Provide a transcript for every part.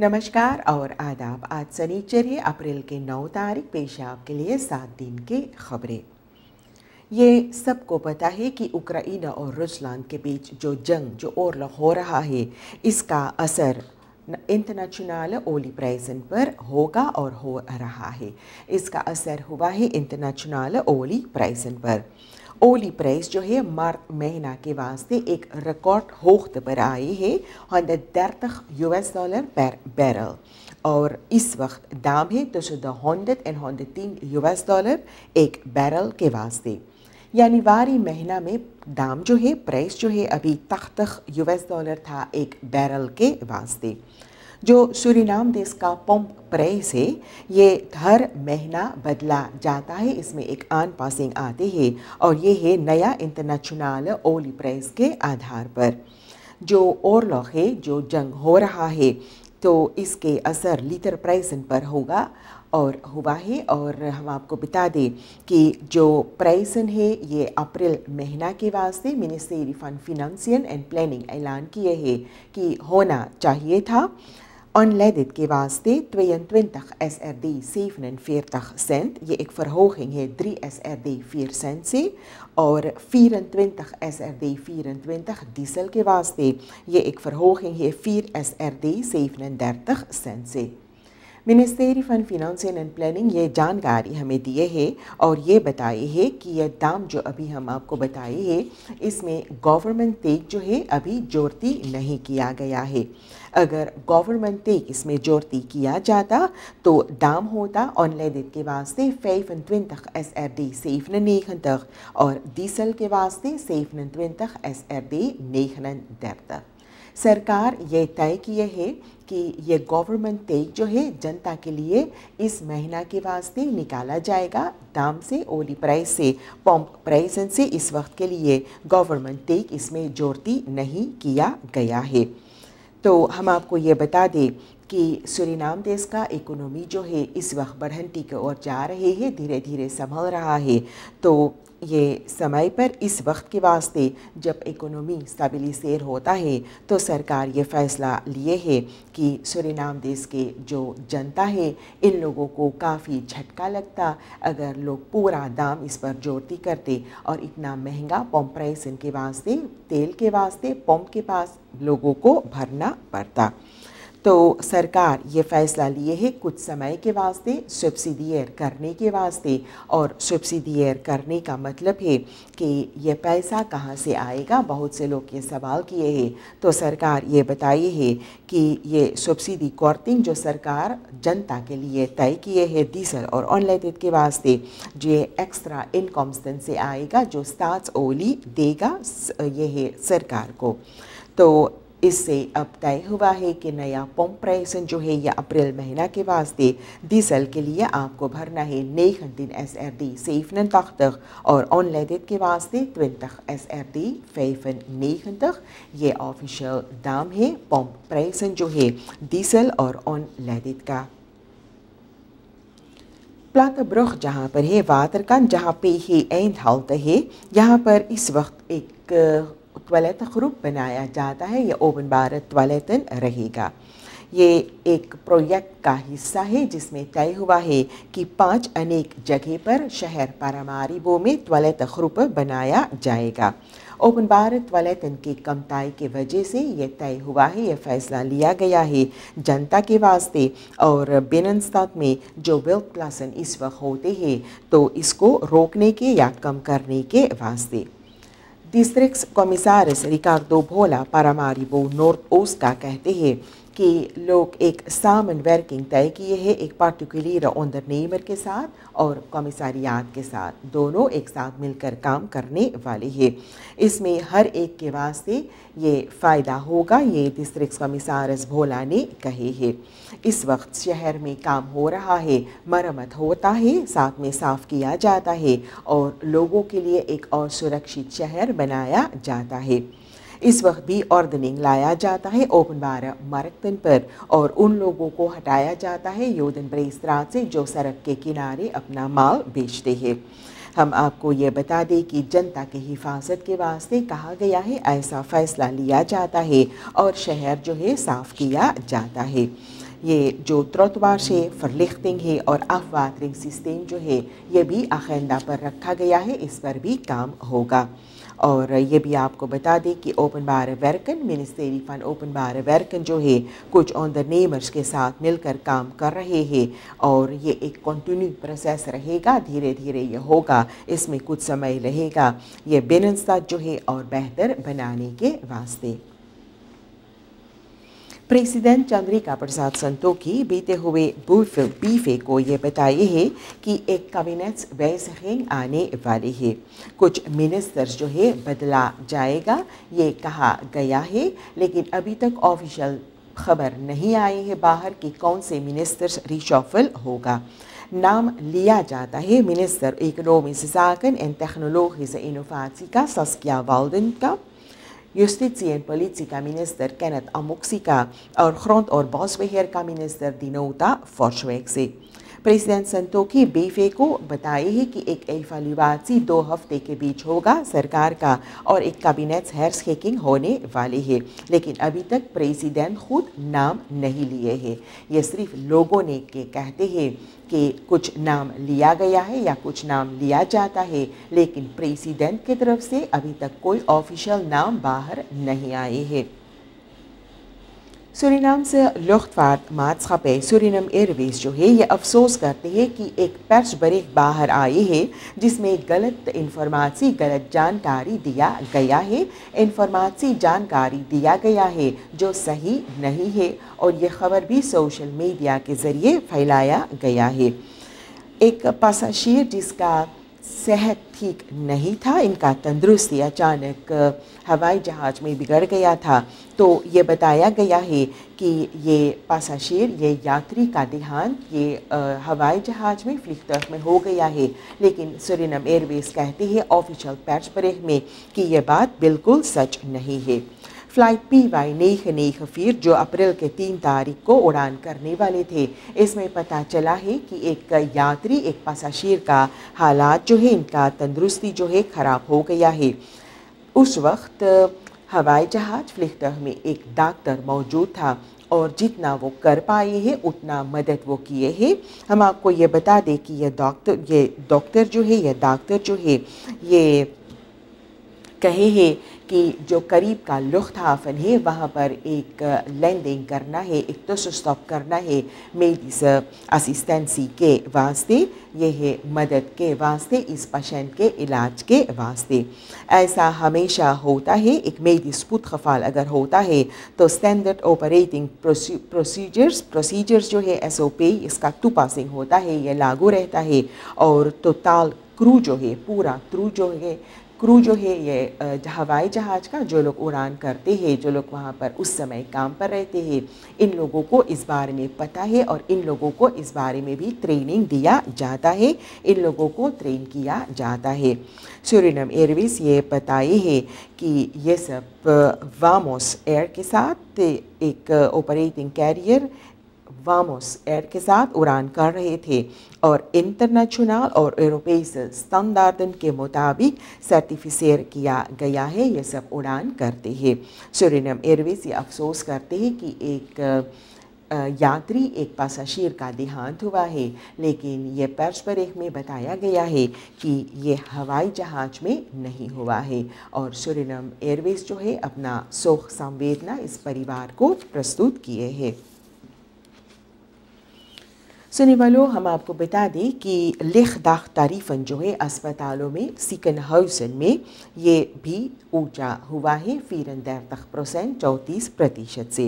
नमस्कार और आदाब आज शनिचर है अप्रैल के नौ तारीख पेश आपके लिए सात दिन के खबरें ये सबको पता है कि उक्राइन और रुसलान के बीच जो जंग जो और हो रहा है इसका असर इंटरनेशनल ओली प्राइजन पर होगा और हो रहा है इसका असर हुआ है इंटरनेशनल ओली प्राइजन पर ओली प्राइस जो है मार्च महीना के वास्ते एक रिकॉर्ड होख्त पर आई है हंड्रेड दर्तख U S dollar per barrel और इस वक्त दाम है तो शुद्ध हंड्रेड एंड हंड्रेड तीन यू एस डॉलर एक बैरल के वास्ते यानी वारी महीना में दाम जो है प्राइस जो है अभी तख्त यू एस डॉलर था एक बैरल के वास्ते जो सूरीनाम देश का पंप प्रय से ये हर महीना बदला जाता है इसमें एक आन पासिंग आते हैं और ये है नया इंटरनेशनल ओली प्रेस के आधार पर जो ओरलॉक है जो जंग हो रहा है तो इसके असर लीटर इन पर होगा और हुआ है और हम आपको बता दें कि जो प्राइसन है ये अप्रैल महीना के वास्ते मिनिस्ट्री फंड फिनंसियन एंड प्लानिंग ऐलान किए है कि होना चाहिए था Onleidend gewaas dit 22 SRD 47 sent, jy ek verhoging het 3 SRD 4 sent sê, oor 24 SRD 24 diesel gewaas dit, jy ek verhoging het 4 SRD 37 sent sê. Ministry फन फिनंसियल एंड प्लानिंग ये जानकारी हमें दिए है और ये बताए है कि ये दाम जो अभी हम आपको बताए हैं इसमें government take jo है abhi jorti nahi kiya gaya है अगर गवर्नमेंट तेग इसमें जोड़ती किया जाता तो दाम होता ऑनलाइन के वास्ते फेफन ट्विन तक एस एर डी सेफ नेखन तक और डीजल के वास्ते सेफन ट्विन तक एस एर डी नेखन दर तक सरकार ये तय किए है कि ये गवर्नमेंट टेक जो है जनता के लिए इस महीना के वास्ते निकाला जाएगा दाम से ओली प्राइस से पंप प्राइस से इस वक्त के लिए गवर्नमेंट टेक इसमें जोड़ती नहीं किया गया है तो हम आपको ये बता दें कि सूरीनाम देश का इकोनॉमी जो है इस वक्त बढ़ंती की ओर जा रही है धीरे धीरे संभल रहा है तो ये समय पर इस वक्त के वास्ते जब इकोनॉमी स्टेबलीसेर होता है तो सरकार ये फ़ैसला लिए है कि सुरीनाम देश के जो जनता है इन लोगों को काफ़ी झटका लगता अगर लोग पूरा दाम इस पर जोड़ती करते और इतना महंगा पम्प प्राइस इनके वास्ते तेल के वास्ते पम्प के पास लोगों को भरना पड़ता तो सरकार ये फैसला लिए है कुछ समय के वास्ते सब्सिडियर करने के वास्ते और सब्सिडियर करने का मतलब है कि ये पैसा कहाँ से आएगा बहुत से लोग ये सवाल किए हैं तो सरकार ये बताई है कि ये सब्सिडी कॉर्टिंग जो सरकार जनता के लिए तय किए है डीजल और ऑनलाइन के वास्ते जो ये एक्स्ट्रा इनकम से आएगा जो स्टार्च ओली देगा ये है सरकार को तो इससे अब तय हुआ है कि नया पंप प्राइसन जो है यह अप्रैल महीना के वास्ते डीजल के लिए आपको भरना है नई खंडीन एस आर डी सेफन तख्तक और ऑनलाइडेट के वास्ते ट्विन तख एस आर डी फेफन नई खंडक ये ऑफिशियल दाम है पंप प्राइसन जो है डीजल और ऑनलाइडेट का प्लाता ब्रुख जहाँ पर है वातरकान जहाँ पे ही एंड हालत है यहाँ पर इस वक्त एक टॉयलेट ग्रुप बनाया जाता है ये ओपन भारत टॉयलेटन रहेगा ये एक प्रोजेक्ट का हिस्सा है जिसमें तय हुआ है कि पांच अनेक जगह पर शहर पारामारिबो में टॉयलेट ग्रुप बनाया जाएगा ओपन भारत टॉयलेटन की कमताई की वजह से यह तय हुआ है यह फैसला लिया गया है जनता के वास्ते और बिन में जो वेल्थ क्लासन इस वक्त होते हैं तो इसको रोकने के या कम करने के वास्ते डिस्ट्रिक्ट कमिश्नर रिकार्डो भोला पारामारी बो नॉर्थ ओस्ट का कहते हैं कि लोग एक सामन वर्किंग तय किए है एक पार्टिकुलर ऑनर नेमर के साथ और कॉमिसारियात के साथ दोनों एक साथ मिलकर काम करने वाले हैं इसमें हर एक के वास्ते ये फ़ायदा होगा ये डिस्ट्रिक्ट कमिसारस भोला ने कहे है इस वक्त शहर में काम हो रहा है मरम्मत होता है साथ में साफ़ किया जाता है और लोगों के लिए एक और सुरक्षित शहर बनाया जाता है इस वक्त भी ऑर्डनिंग लाया जाता है ओपन बार मरकतन पर और उन लोगों को हटाया जाता है योदन तरह से जो सड़क के किनारे अपना माल बेचते हैं हम आपको ये बता दें कि जनता की हिफाजत के वास्ते कहा गया है ऐसा फैसला लिया जाता है और शहर जो है साफ़ किया जाता है ये जो त्रोतवार से फरलिखतिंग है और अफवातरिंग सिस्टम जो है ये भी आखेंदा पर रखा गया है इस पर भी काम होगा और ये भी आपको बता दें कि ओपन बार वर्कन मिनिस्टेरी फन ओपन बार वर्कन जो है कुछ ऑन द नेमर्स के साथ मिलकर काम कर रहे हैं और ये एक कंटिन्यू प्रोसेस रहेगा धीरे धीरे ये होगा इसमें कुछ समय रहेगा ये बेनसा जो है और बेहतर बनाने के वास्ते प्रेसिडेंट चंद्रिका प्रसाद संतोखी बीते हुए बीफे को ये बताए है कि एक कैबिनेट बैसखीन आने वाली है कुछ मिनिस्टर्स जो है बदला जाएगा ये कहा गया है लेकिन अभी तक ऑफिशियल खबर नहीं आई है बाहर कि कौन से मिनिस्टर्स रिशॉफल होगा नाम लिया जाता है मिनिस्टर इकोनॉमी से साकन एंड टेक्नोलॉजी से इनोफासी का सस्किया वाल्डन का Justitie- en Politica minister Kenneth Amoxica en grond en bosbeheer minister Dinota president Santokhi बेफे को बताए है कि एक एफा लिबासी दो हफ्ते के बीच होगा सरकार का और एक कैबिनेट हेयर शेकिंग होने वाली है लेकिन अभी तक प्रेसिडेंट खुद नाम नहीं लिए है ये सिर्फ लोगों ने के कहते हैं कि कुछ नाम लिया गया है या कुछ नाम लिया जाता है लेकिन प्रेसिडेंट की तरफ से अभी तक कोई ऑफिशियल नाम बाहर नहीं आए हैं सूरीनाम से लुख्तवार मातस्पे सूरीनम एयरवेज जो है ये अफसोस करते हैं कि एक पैच बरेक बाहर आई है जिसमें गलत इन्फॉर्मासी गलत जानकारी दिया गया है इन्फॉर्मासी जानकारी दिया गया है जो सही नहीं है और ये खबर भी सोशल मीडिया के ज़रिए फैलाया गया है एक पासाशियर जिसका सेहत ठीक नहीं था इनका तंदुरुस्ती अचानक हवाई जहाज़ में बिगड़ गया था तो ये बताया गया है कि ये पासाशीर ये यात्री का देहांत ये हवाई जहाज़ में फ्लिकतर्फ में हो गया है लेकिन सुरिनम एयरवेज़ कहती है ऑफिशियल पैच परेख में कि यह बात बिल्कुल सच नहीं है फ्लाइट पी वाई नेख नेख फिर जो अप्रैल के तीन तारीख को उड़ान करने वाले थे इसमें पता चला है कि एक यात्री एक पसाशीर का हालात जो है इनका तंदुरुस्ती जो है ख़राब हो गया है उस वक्त हवाई जहाज़ फ्लिख्तर में एक डॉक्टर मौजूद था और जितना वो कर पाए हैं उतना मदद वो किए हैं हम आपको ये बता दें कि यह डॉक्टर ये डॉक्टर जो है यह डॉक्टर जो है ये कहे हैं कि जो करीब का लुख्ताफन है वहाँ पर एक लैंडिंग करना है एक तशस्तव करना है मेरी असिस्टेंसी के वास्ते यह है मदद के वास्ते इस पेशेंट के इलाज के वास्ते ऐसा हमेशा होता है एक मेडिस खफाल अगर होता है तो स्टैंडर्ड ऑपरेटिंग प्रोसीजर्स प्रोसीजर्स जो है एस ओ पी इसका टू पासिंग होता है यह लागू रहता है और तो ताल क्रू जो है पूरा क्रू जो है क्रू जो है ये हवाई जहाज़ का जो लोग उड़ान करते हैं जो लोग वहाँ पर उस समय काम पर रहते हैं इन लोगों को इस बारे में पता है और इन लोगों को इस बारे में भी ट्रेनिंग दिया जाता है इन लोगों को ट्रेन किया जाता है सूरीनम एयरवेज ये बताए है कि ये सब वामोस एयर के साथ एक ऑपरेटिंग कैरियर वामोस एयर के साथ उड़ान कर रहे थे और इंटरनेशनल और यूरोपीय स्टैंडार्डन के मुताबिक सर्टिफिसेर किया गया है ये सब उड़ान करते हैं सुरिनम एयरवेज ये अफसोस करते हैं कि एक यात्री एक पासाशीर का देहांत हुआ है लेकिन ये पर्च पर एक में बताया गया है कि ये हवाई जहाज़ में नहीं हुआ है और सुरिनम एयरवेज जो है अपना शोक संवेदना इस परिवार को प्रस्तुत किए हैं सुनने वालों हम आपको बता दें कि लिख दाख तारीफन जो है अस्पतालों में सिकन हाउसन में ये भी ऊंचा हुआ है फीरन दर प्रोसेंट चौंतीस प्रतिशत से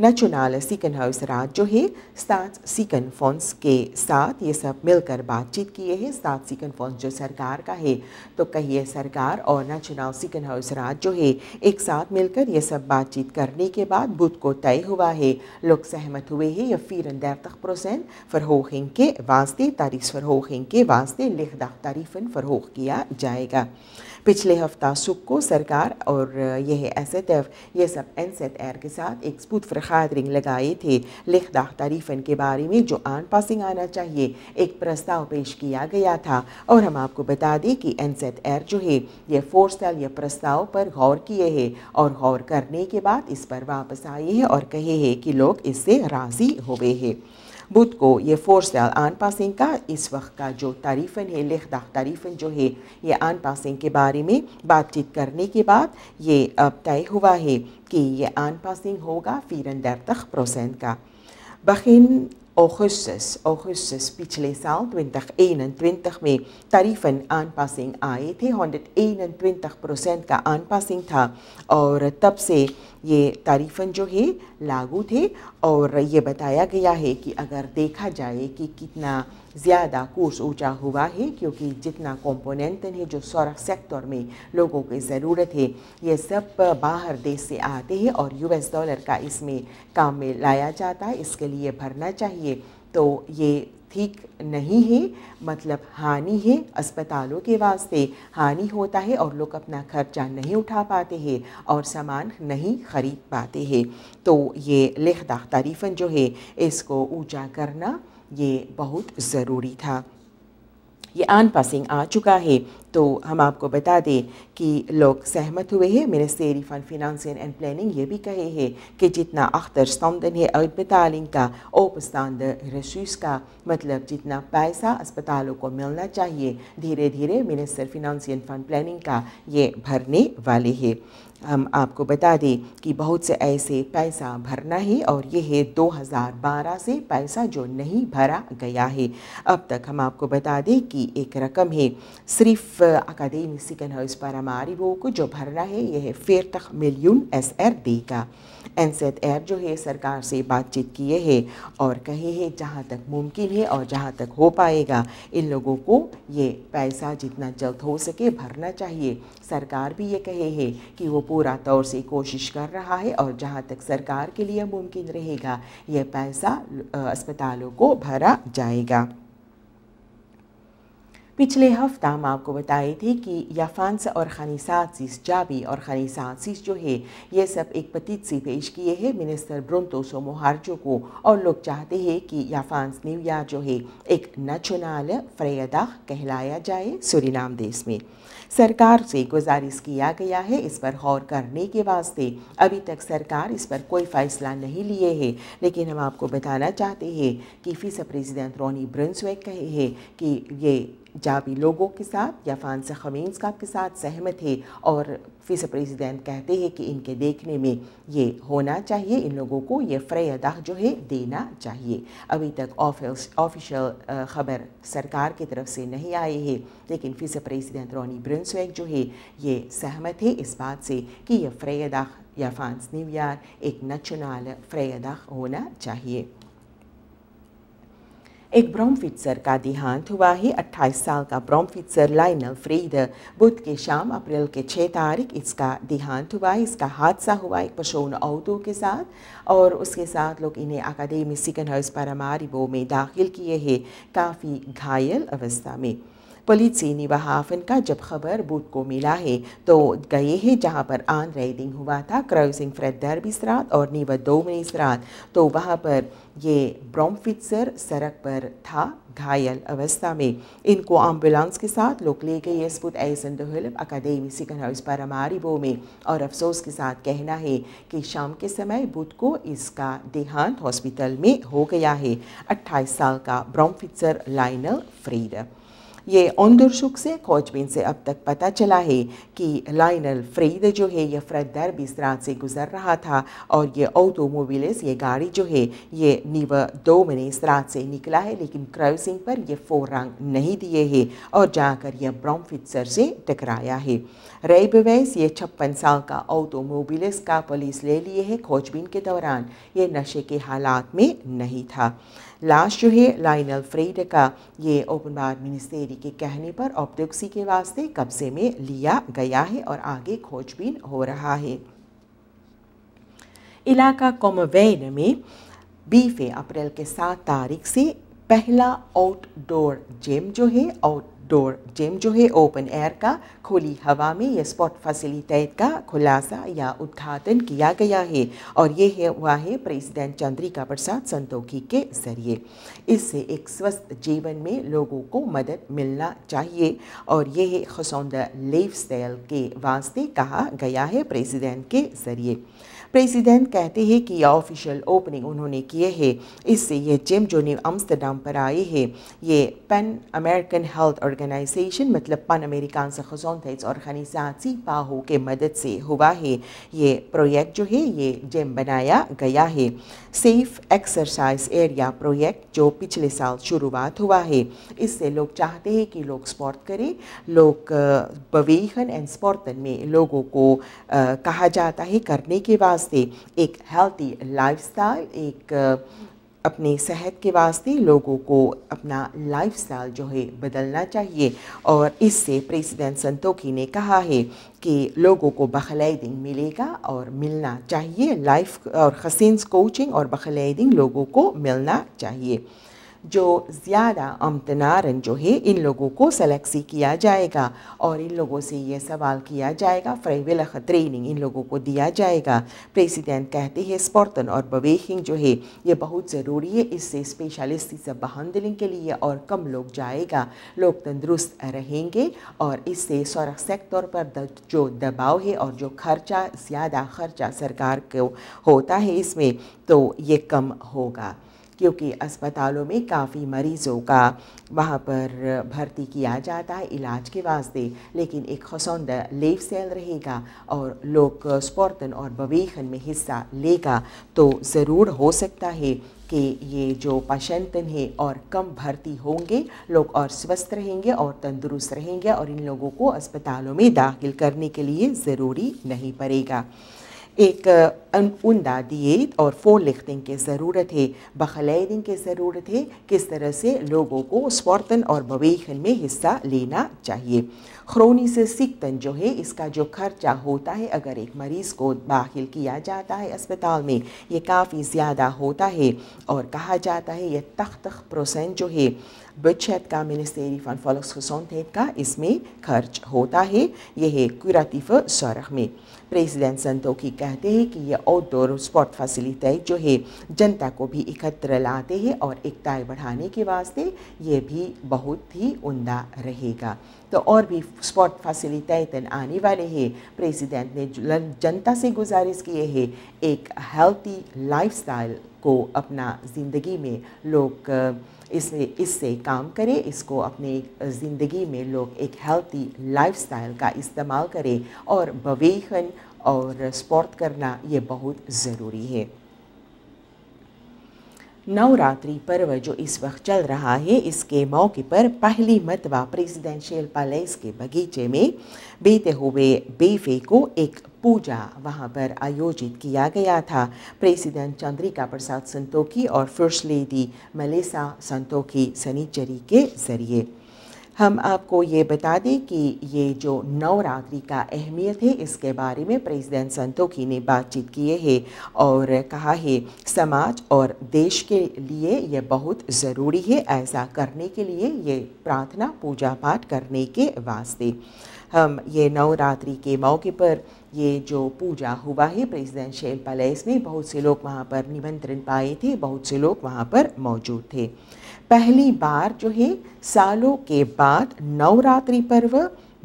नेशनल सिकन हाउस रात जो है सात सिकन फोन्स के साथ ये सब मिलकर बातचीत किए हैं सात सिकन फोन्स जो सरकार का है तो कहिए सरकार और चुनाव सिकन हाउस रात जो है एक साथ मिलकर ये सब बातचीत करने के बाद बुध को तय हुआ है लोग सहमत हुए हैं यह फीरन दर प्रोसेंट फर फ़रहोगिंग के वास्ते तारीस फ़रहोगिंग के वास्ते लिखदा तारीफ़न फ़रहोग किया जाएगा पिछले हफ्ता सुख को सरकार और यह एस एट एफ ये सब एन सेट एर के साथ एक स्पूत फरखात रिंग लगाए थे लिखदा तारीफन के बारे में जो आन पासिंग आना चाहिए एक प्रस्ताव पेश किया गया था और हम आपको बता दें कि एन सेट एर जो है यह फोर साल यह प्रस्ताव पर गौर किए है और गौर करने के बाद इस पर वापस आए हैं और कहे हैं कि लोग इससे राज़ी हुए हैं बुध को ये फोर साल आन पासिंग का इस वक्त का जो तारीफन है लिखदा तारीफन जो है ये आन पासिंग के बारे में बातचीत करने के बाद ये अब तय हुआ है कि ये आन पासिंग होगा फिर अंदर तक प्रोसेंट का बखिन augustus, augustus पिछले साल 2021 में तारीफन आनपासिंग आए थे 121 परसेंट का आनपासिंग था और तब से ये तारीफन जो है लागू थे और ये बताया गया है कि अगर देखा जाए कि कितना ज़्यादा कोर्स ऊंचा हुआ है क्योंकि जितना कॉम्पोनेंट है जो सौर सेक्टर में लोगों की ज़रूरत है ये सब बाहर देश से आते हैं और यूएस डॉलर का इसमें काम में लाया जाता है इसके लिए भरना चाहिए तो ये ठीक नहीं है मतलब हानि है अस्पतालों के वास्ते हानि होता है और लोग अपना खर्चा नहीं उठा पाते हैं और सामान नहीं ख़रीद पाते हैं तो ये लिखदा तारीफन जो है इसको ऊंचा करना ये बहुत ज़रूरी था ये आन पासिंग आ चुका है तो हम आपको बता दें कि लोग सहमत हुए हैं मिनिस्ट्री फन फिनांसिंग एंड प्लानिंग ये भी कहे हैं कि जितना अख्तरस्तामदन है अस्पतालिंग का ओपस्तानद रशीस का मतलब जितना पैसा अस्पतालों को मिलना चाहिए धीरे धीरे मिनिस्टर फिनांसिंग फंड प्लानिंग का ये भरने वाले है हम आपको बता दें कि बहुत से ऐसे पैसा भरना है और ये है 2012 से पैसा जो नहीं भरा गया है अब तक हम आपको बता दें कि एक रकम है सिर्फ अकादमी सिकन हाउस वो को जो भरना है यह है फिर तक मिलियन एस एर देगा एनसेट एप जो है सरकार से बातचीत किए है और कहे है जहाँ तक मुमकिन है और जहाँ तक हो पाएगा इन लोगों को ये पैसा जितना जल्द हो सके भरना चाहिए सरकार भी ये कहे है कि वो पूरा तौर से कोशिश कर रहा है और जहाँ तक सरकार के लिए मुमकिन रहेगा यह पैसा अस्पतालों को भरा जाएगा पिछले हफ्ता हम आपको बताए थे कि याफानस और खनीसातसिस जाबी और खनीसातसिस जो है ये सब एक से पेश किए हैं मिनिस्टर ब्रोंतोसो मोहार्जो को और लोग चाहते हैं कि याफानस न्यूया जो है एक नचुनाल फ्रेदा कहलाया जाए सुरीनाम देश में सरकार से गुजारिश किया गया है इस पर गौर करने के वास्ते अभी तक सरकार इस पर कोई फ़ैसला नहीं लिए है लेकिन हम आपको बताना चाहते हैं कि फीस प्रेसिडेंट रोनी ब्रंसवेक कहे हैं कि ये जाबी लोगों के साथ या फानस खमीन साहब के साथ सहमत है और फिस प्रेसिडेंट कहते हैं कि इनके देखने में ये होना चाहिए इन लोगों को ये फ़्रे अदा जो है देना चाहिए अभी तक ऑफिशियल ख़बर सरकार की तरफ से नहीं आई है लेकिन फिस प्रेसिडेंट रोनी ब्रिंसवेग जो है ये सहमत है इस बात से कि यह फ्रे अदा या फांस न्यूयॉर्क एक नचनाल फ़्रे अदा होना चाहिए एक ब्रॉमफिट्सर का देहांत हुआ है 28 साल का ब्रॉमफिट्सर लाइनल फ्रीड बुध के शाम अप्रैल के 6 तारीख इसका देहांत हुआ है इसका हादसा हुआ एक पशोन औतु के साथ और उसके साथ लोग इन्हें अकादमी सिकन हाउस पारामारिबो में दाखिल किए हैं काफ़ी घायल अवस्था में पोलिसी वहाफन का जब खबर बूट को मिला है तो गए है जहाँ पर आन रेडिंग हुआ था क्राउसिंग फ्रेदर भी सरात और नीवा दो में तो वहाँ पर ये ब्रोमफिटसर सड़क पर था घायल अवस्था में इनको एम्बुलेंस के साथ लोग ले गए यसपुत एसन दोहलब अकादमी सिकन हाउस पारामारिबो में और अफसोस के साथ कहना है कि शाम के समय बुध को इसका देहांत हॉस्पिटल में हो गया है 28 साल का ब्रोमफिटसर लाइनल फ्रीडर ये onderzoek से खोजबीन से अब तक पता चला है कि लाइनल फ्रीद जो है यह फ्रदर रात से गुजर रहा था और ये ऑटोमोबिलस ये गाड़ी जो है ये नीव दो इस रात से निकला है लेकिन क्राउसिंग पर यह फोर रंग नहीं दिए है और जाकर यह ब्रॉमफिटसर से टकराया है रेबवैस ये छप्पन साल का ऑटोमोबिलस का पुलिस ले लिए है खोजबीन के दौरान ये नशे के हालात में नहीं था लास्ट जो है लाइनल फ्रेड का ये ओपन बार मिनिस्ट्री के कहने पर ऑप्टोक्सी के वास्ते कब्जे में लिया गया है और आगे खोजबीन हो रहा है इलाका कॉमवेन में बीफे अप्रैल के सात तारीख से पहला आउटडोर जिम जो है आउट डोर जिम जो है ओपन एयर का खुली हवा में यह स्पॉट फैसिलिटेट का खुलासा या उद्घाटन किया गया है और यह है हुआ है प्रेसिडेंट चंद्रिका प्रसाद संतोखी के जरिए इससे एक स्वस्थ जीवन में लोगों को मदद मिलना चाहिए और यह है खसौंदा लाइफ स्टाइल के वास्ते कहा गया है प्रेसिडेंट के जरिए प्रेसिडेंट कहते हैं कि यह ऑफिशियल ओपनिंग उन्होंने किए है इससे यह जिम जो न्यू अम्स्टरडम पर आए हैं ये पेन अमेरिकन हेल्थ और ऑर्गेनाइजेशन मतलब पन अमेरिकानस खजोनथेज ऑर्गेनाइजासी पाहो के मदद से हुआ है ये प्रोजेक्ट जो है ये जेम बनाया गया है सेफ एक्सरसाइज एरिया प्रोजेक्ट जो पिछले साल शुरुआत हुआ है इससे लोग चाहते हैं कि लोग स्पोर्ट करें लोग बवेहन एंड स्पोर्टन में लोगों को आ, कहा जाता है करने के वास्ते एक हेल्थी लाइफ एक अपनी सेहत के वास्ते लोगों को अपना स्टाइल जो है बदलना चाहिए और इससे प्रेसिडेंट संतोखी ने कहा है कि लोगों को बखलैदिंग मिलेगा और मिलना चाहिए लाइफ और हसीन कोचिंग और बखलैदिंग लोगों को मिलना चाहिए जो ज़्यादा अमतनारन जो है इन लोगों को सलेक्सी किया जाएगा और इन लोगों से ये सवाल किया जाएगा फ्रेविल ट्रेनिंग इन लोगों को दिया जाएगा प्रेसिडेंट कहते हैं स्पोर्तन और बवेहिंग जो है ये बहुत ज़रूरी है इससे स्पेशलिस्ट सब बहंदलिंग के लिए और कम लोग जाएगा लोग तंदुरुस्त रहेंगे और इससे सौरख सेक्टर पर जो दबाव है और जो खर्चा ज़्यादा खर्चा सरकार को होता है इसमें तो ये कम होगा क्योंकि अस्पतालों में काफ़ी मरीज़ों का वहाँ पर भर्ती किया जाता है इलाज के वास्ते लेकिन एक खसौंद लेफ सेल रहेगा और लोग स्पोर्तन और बवेखन में हिस्सा लेगा तो ज़रूर हो सकता है कि ये जो पाशंतन है और कम भर्ती होंगे लोग और स्वस्थ रहेंगे और तंदुरुस्त रहेंगे और इन लोगों को अस्पतालों में दाखिल करने के लिए ज़रूरी नहीं पड़ेगा एक उमदा दिएत और लिखने की ज़रूरत है बखलैदिंग की ज़रूरत है किस तरह से लोगों को स्वर्तन और बवेखन में हिस्सा लेना चाहिए खरोनी से सिकतन जो है इसका जो खर्चा होता है अगर एक मरीज़ को दाखिल किया जाता है अस्पताल में ये काफ़ी ज़्यादा होता है और कहा जाता है यह तख्त प्रोसेंट जो है बचत का मिनिस्टेरी फन फॉलक्स का इसमें खर्च होता है यह है कुरातिफ सरख में प्रेसिडेंट संतोखी कहते हैं कि यह आउटडोर स्पॉट फैसिलिटी जो है जनता को भी एकत्र लाते हैं और एकताएँ बढ़ाने के वास्ते ये भी बहुत ही उमदा रहेगा तो और भी स्पॉट फैसिलिटेटन आने वाले हैं प्रेसिडेंट ने जनता से गुजारिश किए है एक हेल्थी लाइफस्टाइल को अपना ज़िंदगी में लोग इसे इससे काम करें इसको अपने ज़िंदगी में लोग एक हेल्थी लाइफस्टाइल का इस्तेमाल करें और बवेखन और स्पोर्ट करना ये बहुत ज़रूरी है नवरात्रि पर्व जो इस वक्त चल रहा है इसके मौके पर पहली मतवा प्रेसिडेंशियल पैलेस के बगीचे में बीते हुए बेफे को एक पूजा वहां पर आयोजित किया गया था प्रेसिडेंट चंद्रिका प्रसाद संतोखी और first lady Mellisa Santokhi Seenacherry के जरिए हम आपको ये बता दें कि ये जो नवरात्रि का अहमियत है इसके बारे में प्रेसिडेंट संतोखी ने बातचीत किए है और कहा है समाज और देश के लिए यह बहुत ज़रूरी है ऐसा करने के लिए ये प्रार्थना पूजा पाठ करने के वास्ते हम ये नवरात्रि के मौके पर ये जो पूजा हुआ है प्रेसिडेंशियल पैलेस में बहुत से लोग वहाँ पर निमंत्रण पाए थे बहुत से लोग वहाँ पर मौजूद थे पहली बार जो है सालों के बाद नवरात्रि पर्व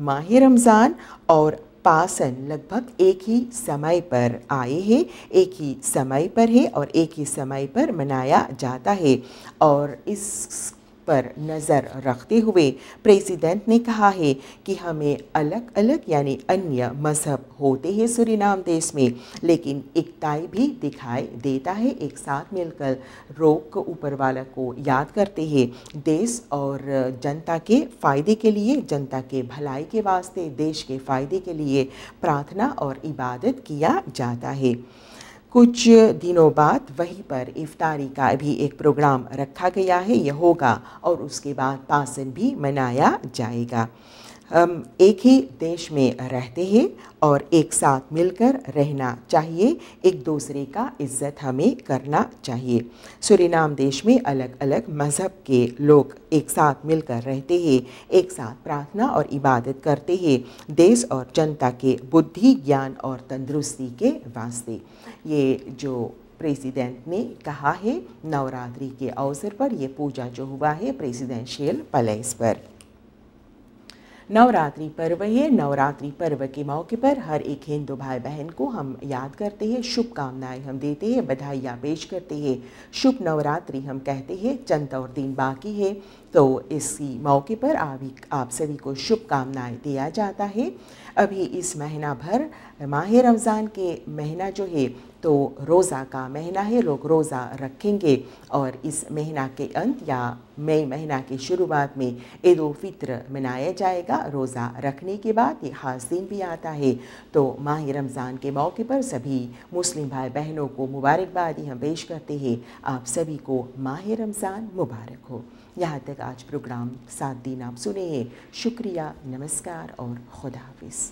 माह रमज़ान और पासन लगभग एक ही समय पर आए हैं एक ही समय पर है और एक ही समय पर मनाया जाता है और इस पर नज़र रखते हुए प्रेसिडेंट ने कहा है कि हमें अलग अलग यानी अन्य मज़हब होते हैं सूरीनाम देश में लेकिन एकताई भी दिखाई देता है एक साथ मिलकर रोग ऊपर वाला को याद करते हैं देश और जनता के फ़ायदे के लिए जनता के भलाई के वास्ते देश के फ़ायदे के लिए प्रार्थना और इबादत किया जाता है कुछ दिनों बाद वहीं पर इफ्तारी का भी एक प्रोग्राम रखा गया है यह होगा और उसके बाद पासन भी मनाया जाएगा एक ही देश में रहते हैं और एक साथ मिलकर रहना चाहिए एक दूसरे का इज्जत हमें करना चाहिए सुरीनाम देश में अलग अलग मज़हब के लोग एक साथ मिलकर रहते हैं एक साथ प्रार्थना और इबादत करते हैं देश और जनता के बुद्धि ज्ञान और तंदुरुस्ती के वास्ते ये जो प्रेसिडेंट ने कहा है नवरात्रि के अवसर पर यह पूजा जो हुआ है प्रेसिडेंशियल पैलेस पर नवरात्रि पर्व है नवरात्रि पर्व के मौके पर हर एक हिंदू भाई बहन को हम याद करते हैं शुभकामनाएं हम देते हैं बधाइयाँ पेश करते हैं शुभ नवरात्रि हम कहते हैं चंद और दिन बाकी है तो इसी मौके पर आप आप सभी को शुभकामनाएं दिया जाता है अभी इस महीना भर माह रमज़ान के महीना जो है तो रोज़ा का महीना है लोग रोज़ा रखेंगे और इस महीना के अंत या मई महीना की शुरुआत में ईद फितर मनाया जाएगा रोज़ा रखने के बाद ये खास दिन भी आता है तो माह रमज़ान के मौके पर सभी मुस्लिम भाई बहनों को मुबारकबाद यहाँ पेश करते हैं आप सभी को माह रमज़ान मुबारक हो यहाँ तक आज प्रोग्राम सात दिन आप सुने शुक्रिया नमस्कार और खुदा हाफिज़